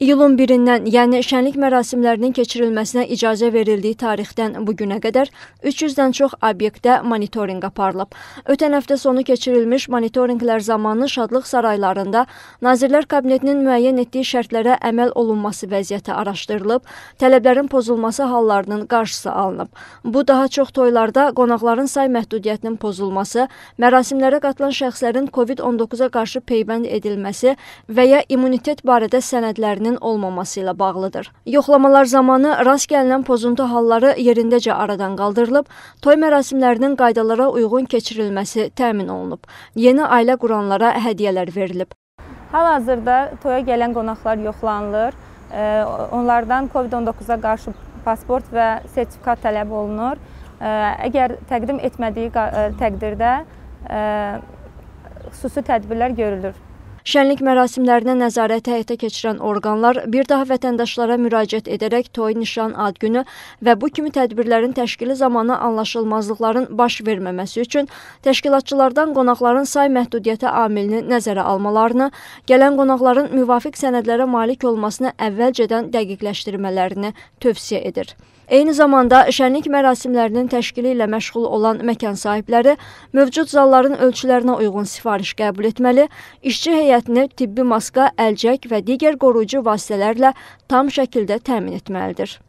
İyulun 1-dən, yəni şənlik mərasimlərinin keçirilməsinə icazə verildiyi tarixdən bu günə qədər 300-dən çox obyektdə monitorinq aparılıb. Ötən həftə sonu keçirilmiş monitorinqlər zamanı şadlıq saraylarında Nazirlər Kabinetinin müəyyən etdiyi şərtlərə əməl olunması vəziyyəti araşdırılıb, tələblərin pozulması hallarının qarşısı alınıb. Bu daha çox toylarda qonaqların say məhdudiyyətinin pozulması, mərasimlərə qatılan şəxslərin COVID-19-a qarşı peyvənd edilməsi və ya immunitet barədə sənədlərinin əlaqəsinin olmaması ilə bağlıdır. Yoxlamalar zamanı rast gəlinən pozuntu halları yerindəcə aradan qaldırılıb, toy mərasimlərinin qaydalara uyğun keçirilməsi təmin olunub. Yeni ailə quranlara hədiyyələr verilib. Hal-hazırda toya gələn qonaqlar yoxlanılır. Onlardan COVID-19-a qarşı pasport və sertifikat tələb olunur. Əgər təqdim etmədiyi e, təqdirdə e, xüsusi tədbirlər görülür. Şənlik mərasimlərinə nəzarət həyata keçirən orqanlar bir daha vətəndaşlara müraciət edərək toy, nişan, ad günü və bu kimi tədbirlərin təşkili zamanı anlaşılmazlıqların baş verməməsi üçün təşkilatçılardan qonaqların say məhdudiyyəti amilini nəzərə almalarını, gələn qonaqların müvafiq sənədlərə malik olmasını əvvəlcədən dəqiqləşdirmələrini tövsiyə edir. Eyni zamanda şənlik mərasimlərinin təşkili ilə məşğul olan məkan sahibləri mövcud zalların ölçülərinə uyğun sifariş qəbul etməli, işçi heyətini tibbi maska, əlcək və digər qoruyucu vasitələrlə tam şəkildə təmin etməlidir.